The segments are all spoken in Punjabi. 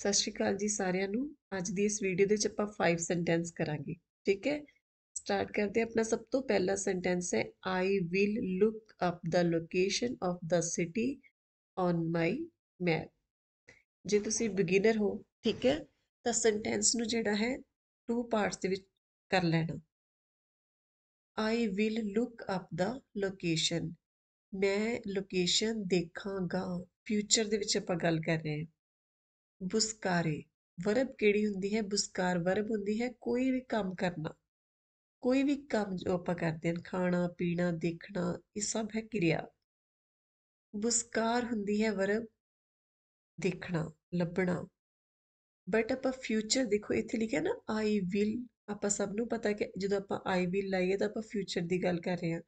ਸਤਿ ਸ਼੍ਰੀ ਅਕਾਲ ਜੀ ਸਾਰਿਆਂ ਨੂੰ ਅੱਜ ਦੀ ਇਸ ਵੀਡੀਓ ਦੇ ਵਿੱਚ ਆਪਾਂ 5 ਸੈਂਟੈਂਸ ਕਰਾਂਗੇ ਠੀਕ ਹੈ ਸਟਾਰਟ ਕਰਦੇ ਆਪਣਾ ਸਭ ਤੋਂ ਪਹਿਲਾ ਸੈਂਟੈਂਸ ਹੈ I will look up the location of the city on my map ਜੇ ਤੁਸੀਂ ਬਿਗਿਨਰ ਹੋ ਠੀਕ ਹੈ ਤਾਂ ਸੈਂਟੈਂਸ ਨੂੰ ਜਿਹੜਾ ਹੈ ਟੂ ਪਾਰਟਸ ਦੇ ਵਿੱਚ ਕਰ ਲੈਣਾ I will look up the location ਮੈਂ ਲੋਕੇਸ਼ਨ ਦੇਖਾਂਗਾ ਫਿਊਚਰ ਦੇ ਵਿੱਚ ਆਪਾਂ ਗੱਲ ਕਰ ਰਹੇ ਹਾਂ ਬੁਸਕਾਰੇ ਵਰਬ ਕਿਹੜੀ ਹੁੰਦੀ ਹੈ ਬੁਸਕਾਰ ਵਰਬ ਹੁੰਦੀ ਹੈ ਕੋਈ ਵੀ ਕੰਮ ਕਰਨਾ ਕੋਈ ਵੀ ਕੰਮ ਜੋ ਆਪਾਂ ਕਰਦੇ ਹਾਂ ਖਾਣਾ ਪੀਣਾ ਦੇਖਣਾ ਇਹ ਸਭ ਹੈ ਕਿਰਿਆ ਬੁਸਕਾਰ ਹੁੰਦੀ ਹੈ ਵਰਬ ਦੇਖਣਾ ਲੱਭਣਾ ਬਟ ਆਪਾਂ ਫਿਊਚਰ ਦੇਖੋ ਇੱਥੇ ਲਿਖਿਆ ਨਾ ਆਈ ਵਿਲ ਆਪਾਂ ਸਭ ਨੂੰ ਪਤਾ ਕਿ ਜਦੋਂ ਆਪਾਂ ਆਈ ਵਿਲ ਲਾਈਏ ਤਾਂ ਆਪਾਂ ਫਿਊਚਰ ਦੀ ਗੱਲ ਕਰ ਰਹੇ ਹਾਂ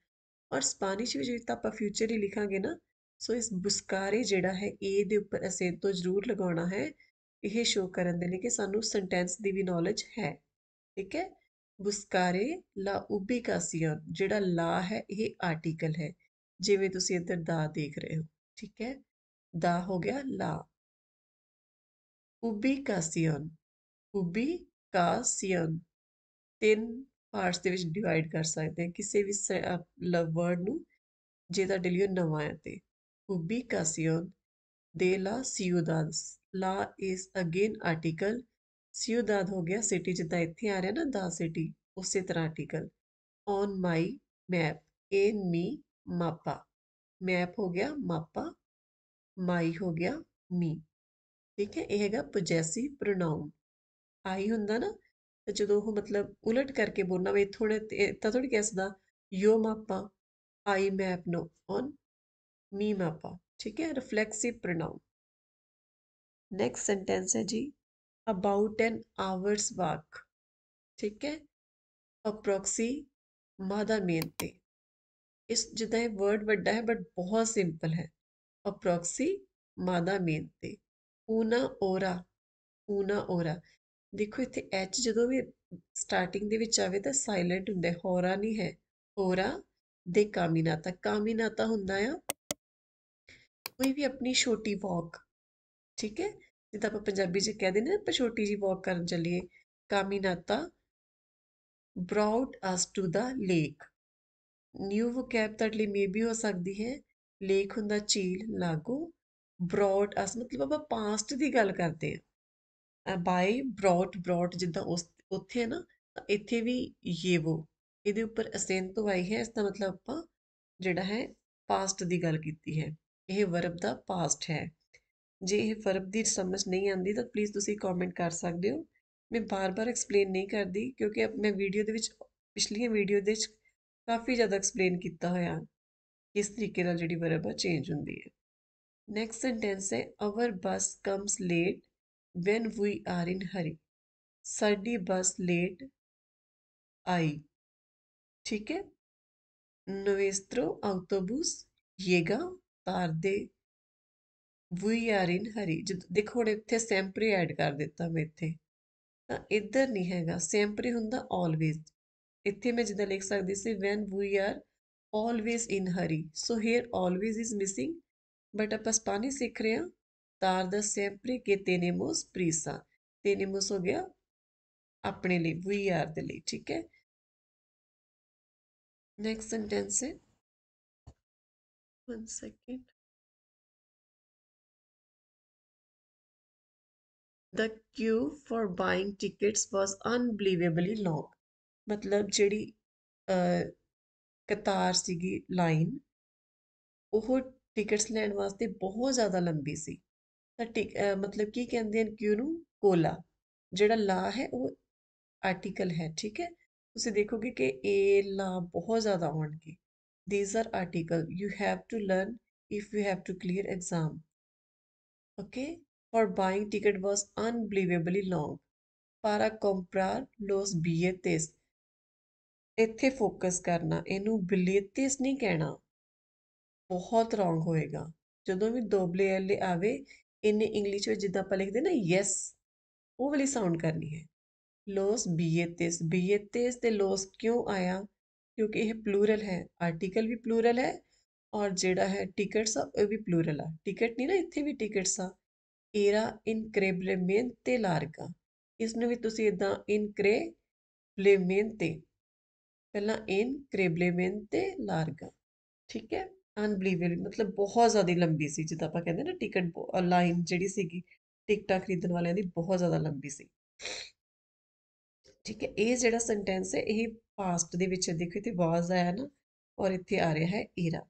ਔਰ ਸਪੈਨਿਸ਼ ਵਿੱਚ ਜੇ ਤਾਂ ਆਪਾਂ ਫਿਊਚਰ ਹੀ ਲਿਖਾਂਗੇ ਨਾ ਸੋ ਇਸ ਬੁਸਕਾਰੇ ਜਿਹੜਾ ਹੈ ਏ ਦੇ ਉੱਪਰ ਤੋਂ ਜ਼ਰੂਰ ਲਗਾਉਣਾ ਹੈ ਇਹ ਸ਼ੋ ਕਰਨ ਦੇ ਲਈ ਕਿ ਸਾਨੂੰ ਸੈਂਟੈਂਸ ਦੀ ਵੀ ਨੌਲੇਜ ਹੈ ਠੀਕ ਹੈ ਬੁਸਕਾਰੇ ਲਾ ਉਬਿਕਾਸੀਅਨ ਜਿਹੜਾ ਲਾ ਹੈ ਇਹ ਆਰਟੀਕਲ ਹੈ ਜਿਵੇਂ ਤੁਸੀਂ ਇੱਧਰ ਦਾ ਦੇਖ ਰਹੇ ਹੋ ਠੀਕ ਹੈ ਦਾ ਹੋ ਗਿਆ ਲਾ ਉਬਿਕਾਸੀਅਨ ਉਬਿਕਾਸੀਅਨ ਤਿੰਨ ਪਾਰਟਸ ਦੇ ਵਿੱਚ ਡਿਵਾਈਡ ਕਰ ਸਕਦੇ ਹਾਂ ਕਿਸੇ ਵੀ ਲਵ ਵਰਡ ਨੂੰ ਜੇ ਤੁਹਾਡੇ ਨਵਾਂ ਹੈ ਤੇ publicación de la ciudad la is again article ciudad ਹੋ ਗਿਆ city ਜਿੱਦਾਂ ਇੱਥੇ ਆ ਰਿਹਾ ਨਾ ਦਾ city ਉਸੇ ਤਰ੍ਹਾਂ article on my map in me ਮਾਪਾ ਮੈਪ ਹੋ ਗਿਆ ਮਾਪਾ ਮਾਈ ਹੋ ਗਿਆ ਮੀ ਠੀਕ ਹੈ ਇਹ ਹੈਗਾ ਪੋਜੈਸਿਵ ਪ੍ਰੋਨਾਉਨ ਆਈ ਹੁੰਦਾ ਨਾ ਤੇ ਜਦੋਂ ਉਹ ਮਤਲਬ ਉਲਟ ਕਰਕੇ ਬੋਲਣਾ ਵੇ ਥੋੜੇ ਤਾਂ ਥੋੜੀ ਕਿਸਦਾ ਯੋ ਮਾਪਾ ਆਈ ਮੈਪ ਨੋ ਔਨ ਮੀਮ ਆਪਾ ਠੀਕ ਹੈ ਰਿਫਲੈਕਸਿਵ ਪ੍ਰੋਨਾਉਨ ਨੈਕਸਟ ਸੈਂਟੈਂਸ ਹੈ ਜੀ ਅਬਾਊਟ एन ਆਵਰਸ वाक ਠੀਕ ਹੈ ਅਪਰੋਕਸੀ ਮਾਦਾ ਮਿਹਨਤੀ ਇਸ ਜਿਦਾ ਇਹ ਵਰਡ ਵੱਡਾ ਹੈ ਬਟ ਬਹੁਤ ਸਿੰਪਲ ਹੈ ਅਪਰੋਕਸੀ ਮਾਦਾ ਮਿਹਨਤੀ ਉਨਾ ਔਰਾ ਉਨਾ ਔਰਾ ਦੇਖੋ ਇੱਥੇ ਐਚ ਜਦੋਂ ਵੀ ਸਟਾਰਟਿੰਗ ਦੇ ਵਿੱਚ ਆਵੇ ਤਾਂ ਸਾਇਲੈਂਟ ਹੁੰਦਾ ਹੋਰਾ ਨਹੀਂ ਹੈ ਔਰਾ ਦੇ ਕਾਮਿਨਾਤਾ ਕਾਮਿਨਾਤਾ ਹੁੰਦਾ ਆ ਕੋਈ ਵੀ ਆਪਣੀ ਛੋਟੀ ਵਾਕ ਠੀਕ ਹੈ ਜਿੱਦਾਂ ਆਪਾਂ ਪੰਜਾਬੀ 'ਚ ਕਹਿ ਦਿੰਦੇ ਆਪਾਂ ਛੋਟੀ ਜੀ ਵਾਕ ਕਰਨ ਚੱਲੀਏ ਕਾਮੀਨਾਤਾ brought us to the lake new vocab ਤੁਹਾਡੇ ਲਈ ਮੇਬੀ ਹੋ ਸਕਦੀ ਹੈ ਲੇਕ ਹੁੰਦਾ ਝੀਲ ਲਾਗੋ ਬ੍ਰਾਊਟ ਅਸ ਮਤਲਬ ਆਪਾਂ ਪਾਸਟ ਦੀ ਗੱਲ ਕਰਦੇ ਆ ਬਾਈ ਬ੍ਰਾਊਟ ਬ੍ਰਾਊਟ ਜਿੱਦਾਂ ਉਸ ਉੱਥੇ ਨਾ ਨਾ ਇੱਥੇ ਵੀ ਵੋ ਇਹਦੇ ਉੱਪਰ ਅਸੈਂਟ ਤੋਂ ਆਈ ਹੈ ਇਸ ਦਾ ਮਤਲਬ ਆਪਾਂ ਜਿਹੜਾ ਹੈ ਪਾਸਟ ਦੀ ਗੱਲ ਕੀਤੀ ਹੈ ਇਹ ਵਰਬ ਦਾ ਪਾਸਟ ਹੈ ਜੇ ਇਹ ਵਰਬ ਦੀ ਸਮਝ ਨਹੀਂ ਆਂਦੀ ਤਾਂ ਪਲੀਜ਼ ਤੁਸੀਂ ਕਮੈਂਟ ਕਰ ਸਕਦੇ ਹੋ ਮੈਂ ਬਾਰ-ਬਾਰ ਐਕਸਪਲੇਨ ਨਹੀਂ ਕਰਦੀ ਕਿਉਂਕਿ ਮੈਂ ਵੀਡੀਓ ਦੇ ਵਿੱਚ ਪਿਛਲੀਆਂ ਵੀਡੀਓ ਦੇ ਵਿੱਚ ਕਾਫੀ ਜ਼ਿਆਦਾ ਐਕਸਪਲੇਨ ਕੀਤਾ ਹੋਇਆ ਕਿਸ ਤਰੀਕੇ ਨਾਲ ਜਿਹੜੀ ਵਰਬ ਆ ਚੇਂਜ ਹੁੰਦੀ ਹੈ ਨੈਕਸਟ ਸੈਂਟੈਂਸ ਹੈ our bus comes late when we are in hurry ਸਾਡੀ ਬੱਸ ਲੇਟ ਆਈ ਠੀਕ ਹੈ nuestro ਆਟੋਬਸ ਯੇਗਾ ਤਾਰਦੇ ਵੀ ਆਰ ਇਨ ਹਰੀ ਦੇਖੋ ਹੁਣ ਇੱਥੇ ਸੈਂਪਰੀ ਐਡ ਕਰ ਦਿੱਤਾ ਮੈਂ ਇੱਥੇ ਤਾਂ ਇੱਧਰ ਨਹੀਂ ਹੈਗਾ ਸੈਂਪਰੀ ਹੁੰਦਾ ਆਲਵੇਜ਼ ਇੱਥੇ ਮੈਂ ਜਿੱਦਾਂ ਲਿਖ ਸਕਦੀ ਸੀ when we are always in hurry so here always is missing but ਆਪਾਂ ਸਪਾਨੀ ਸਿੱਖ ਰਹੇ ਹਾਂ ਤਾਰ ਦਾ ਸੈਂਪਰੀ ਕੇ ਤੇਨੇਮੋਸ ਪ੍ਰੀਸਾ ਤੇਨੇਮੋਸ ਹੋ ਗਿਆ ਆਪਣੇ ਲਈ ਵੀ ਆਰ ਦੇ ਲਈ ਠੀਕ ਹੈ ਨੈਕਸਟ ਸੈਂਟੈਂਸ ਹੈ one second. The queue for buying tickets was unbelievably long. ਮਤਲਬ ਜਿਹੜੀ ਕਤਾਰ ਸੀਗੀ ਲਾਈਨ ਉਹ ਟਿਕਟਸ ਲੈਣ ਵਾਸਤੇ ਬਹੁਤ ਜ਼ਿਆਦਾ ਲੰਬੀ ਸੀ ਤਾਂ ਮਤਲਬ ਕੀ ਕਹਿੰਦੇ ਹਨ ਕਿਉਂ ਨੂੰ ਕੋਲਾ ਜਿਹੜਾ ਲਾ ਹੈ ਉਹ ਆਰਟੀਕਲ ਹੈ ਠੀਕ ਹੈ ਤੁਸੀਂ ਦੇਖੋਗੇ ਕਿ ਇਹ ਲਾ ਬਹੁਤ ਜ਼ਿਆਦਾ ਹੋਣਗੇ these are article you have to learn if you have to clear exam okay for buying ticket was unbelievably long para comprar los billetes ਇੱਥੇ ਫੋਕਸ ਕਰਨਾ ਇਹਨੂੰ ਬਿਲੇਤਿਸ ਨਹੀਂ ਕਹਿਣਾ ਬਹੁਤ ਰੌਂਗ ਹੋਏਗਾ ਜਦੋਂ ਵੀ ਦੋਬਲੇ ਐਲ ਆਵੇ ਇਹਨੇ ਇੰਗਲਿਸ਼ ਵਿੱਚ ਜਿੱਦਾਂ ਆਪਾਂ ਲਿਖਦੇ ਨਾ ਯੈਸ ਉਹ ਵਾਲੀ ਸਾਊਂਡ ਕਰਨੀ ਹੈ ਲੋਸ ਬੀਏਤਿਸ ਬੀਏਤਿਸ ਤੇ ਲੋਸ ਕਿਉਂ ਆਇਆ ਕਿਉਂਕਿ ਇਹ ਪਲੂਰਲ ਹੈ ਆਰਟੀਕਲ ਵੀ ਪਲੂਰਲ ਹੈ ਔਰ ਜਿਹੜਾ ਹੈ ਟਿਕਟਸ ਆ ਵੀ ਪਲੂਰਲ ਆ ਟਿਕਟ ਨਹੀਂ ਨਾ ਇੱਥੇ ਵੀ ਟਿਕਟਸ ਆ ਏਰਾ ਇਨਕ੍ਰੇਬਲੇਮੈਂਟੇ ਤੇ ਇਸ ਨੂੰ ਵੀ ਤੁਸੀਂ ਇਦਾਂ ਇਨਕ੍ਰੇਬਲੇਮੈਂਟੇ ਤੇ ਪਹਿਲਾਂ ਇਨਕ੍ਰੇਬਲੇਮੈਂਟੇ ਤੇ ਠੀਕ ਹੈ ਅਨਬਲੀਵੇਬਲ ਮਤਲਬ ਬਹੁਤ ਜ਼ਿਆਦਾ ਲੰਬੀ ਸੀ ਜਿੱਦਾਂ ਆਪਾਂ ਕਹਿੰਦੇ ਨਾ ਟਿਕਟ ਲਾਈਨ ਜਿਹੜੀ ਸੀਗੀ ਟਿਕਟਾਂ ਖਰੀਦਣ ਵਾਲਿਆਂ ਦੀ ਬਹੁਤ ਜ਼ਿਆਦਾ ਲੰਬੀ ਸੀ ਠੀਕ ਹੈ ਇਹ ਜਿਹੜਾ ਸੈਂਟੈਂਸ ਹੈ ਇਹ ਪਾਸਟ ਦੇ ਵਿੱਚ ਦੇਖੋ ਇੱਥੇ ਵਾਸ ਆਇਆ ਨਾ ਔਰ ਇੱਥੇ ਆ ਰਿਹਾ ਹੈ ਇਰਾ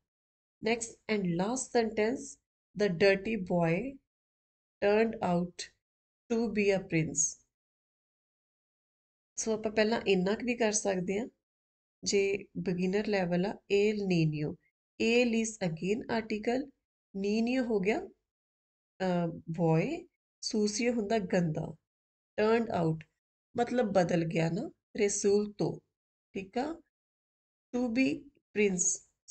next and last sentence the dirty boy turned out to be a prince so ਆਪਾਂ ਪਹਿਲਾਂ ਇੰਨਾ ਕੁ ਵੀ ਕਰ ਸਕਦੇ ਆ ਜੇ ਬਿਗਿਨਰ ਲੈਵਲ ਆ ਏਲ ਨੀਨਿਓ ਏਲ ਇਸ ਅਗੇਨ ਆਰਟੀਕਲ ਨੀਨਿਓ ਹੋ ਗਿਆ ਬੋਏ ਸੂਸੀ ਹੁੰਦਾ ਗੰਦਾ ਟਰਨਡ ਆਊਟ ਮਤਲਬ ਬਦਲ ਗਿਆ ਨਾ ਰਸੂਲ ਤੋਂ ਠੀਕ ਆ ਟੂ ਬੀ ਪ੍ਰਿੰਸ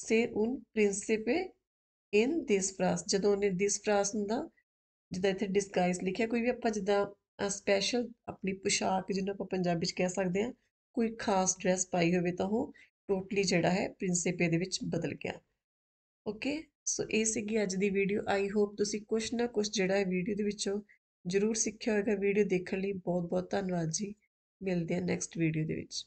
ਸੇ ਉਨ ਪ੍ਰਿੰਸੀਪੇ ਇਨ ਥਿਸ ਫਰਾਸ ਜਦੋਂ ਉਹਨੇ ਥਿਸ ਫਰਾਸ ਹੁੰਦਾ ਜਿੱਦਾਂ ਇੱਥੇ ਡਿਸਗਾਈਸ ਲਿਖਿਆ ਕੋਈ ਵੀ ਆਪਾਂ ਜਿੱਦਾਂ ਸਪੈਸ਼ਲ ਆਪਣੀ ਪੁਸ਼ਾਕ ਜਿਹਨੂੰ ਆਪਾਂ ਪੰਜਾਬੀ ਵਿੱਚ ਕਹਿ ਸਕਦੇ ਆ ਕੋਈ ਖਾਸ ਡਰੈਸ ਪਾਈ ਹੋਵੇ ਤਾਂ ਉਹ ਟੋਟਲੀ ਜਿਹੜਾ ਹੈ ਪ੍ਰਿੰਸੀਪੇ ਦੇ ਵਿੱਚ ਬਦਲ ਗਿਆ ਓਕੇ ਸੋ ਇਹ ਸੀਗੀ ਅੱਜ ਦੀ ਵੀਡੀਓ ਆਈ ਹੋਪ ਤੁਸੀਂ ਕੁਝ ਨਾ ਕੁਝ ਜਿਹੜਾ ਹੈ ਵੀਡੀਓ ਦੇ ਵਿੱਚੋਂ ਜ਼ਰੂਰ ਸਿੱਖਿਆ ਹੋਏਗਾ ਵੀਡੀਓ ਦੇਖਣ ਲਈ ਬਹੁਤ ਬਹੁਤ ਧੰਨਵਾਦ ਜੀ ਮਿਲਦੇ ਹਾਂ ਨੈਕਸਟ ਵੀਡੀਓ ਦੇ ਵਿੱਚ